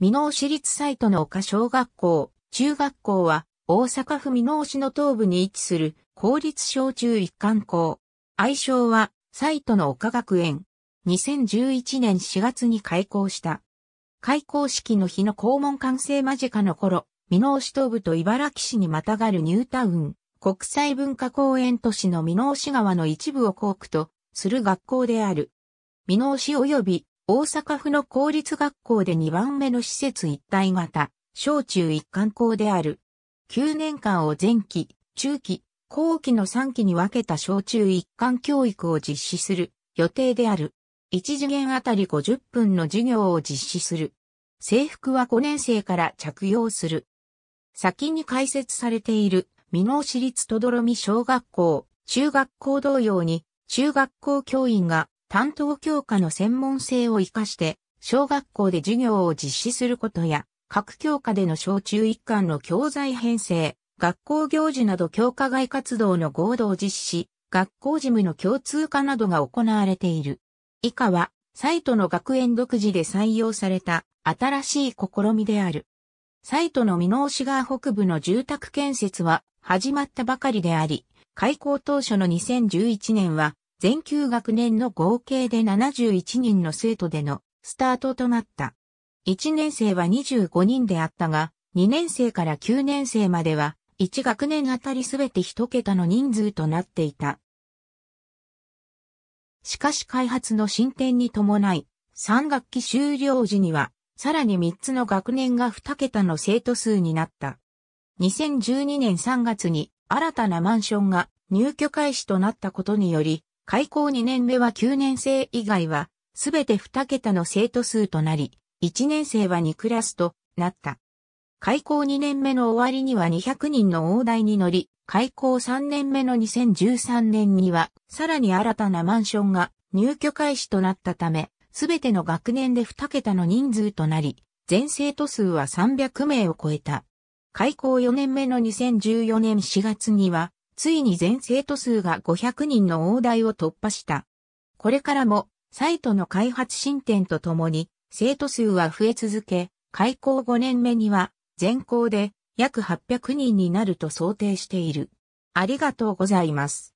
美濃市立サイトの丘小学校、中学校は、大阪府美濃市の東部に位置する、公立小中一貫校。愛称は、サイトの丘学園。2011年4月に開校した。開校式の日の校門完成間近の頃、美濃市東部と茨城市にまたがるニュータウン、国際文化公園都市の美濃市側の一部を校区とする学校である。美濃市及び大阪府の公立学校で2番目の施設一体型、小中一貫校である。9年間を前期、中期、後期の3期に分けた小中一貫教育を実施する予定である。1次元あたり50分の授業を実施する。制服は5年生から着用する。先に開設されている、美濃市立とどろみ小学校、中学校同様に、中学校教員が担当教科の専門性を活かして、小学校で授業を実施することや、各教科での小中一貫の教材編成、学校行事など教科外活動の合同実施、学校事務の共通化などが行われている。以下は、サイトの学園独自で採用された新しい試みである。サイトの美濃市川北部の住宅建設は始まったばかりであり、開校当初の2011年は全9学年の合計で71人の生徒でのスタートとなった。1年生は25人であったが、2年生から9年生までは、1学年あたりすべて1桁の人数となっていた。しかし開発の進展に伴い、3学期終了時には、さらに3つの学年が2桁の生徒数になった。2012年3月に新たなマンションが入居開始となったことにより、開校2年目は9年生以外は、すべて2桁の生徒数となり、1年生は2クラスとなった。開校2年目の終わりには200人の大台に乗り、開校3年目の2013年には、さらに新たなマンションが入居開始となったため、すべての学年で2桁の人数となり、全生徒数は300名を超えた。開校4年目の2014年4月には、ついに全生徒数が500人の大台を突破した。これからも、サイトの開発進展とともに、生徒数は増え続け、開校5年目には、全校で約800人になると想定している。ありがとうございます。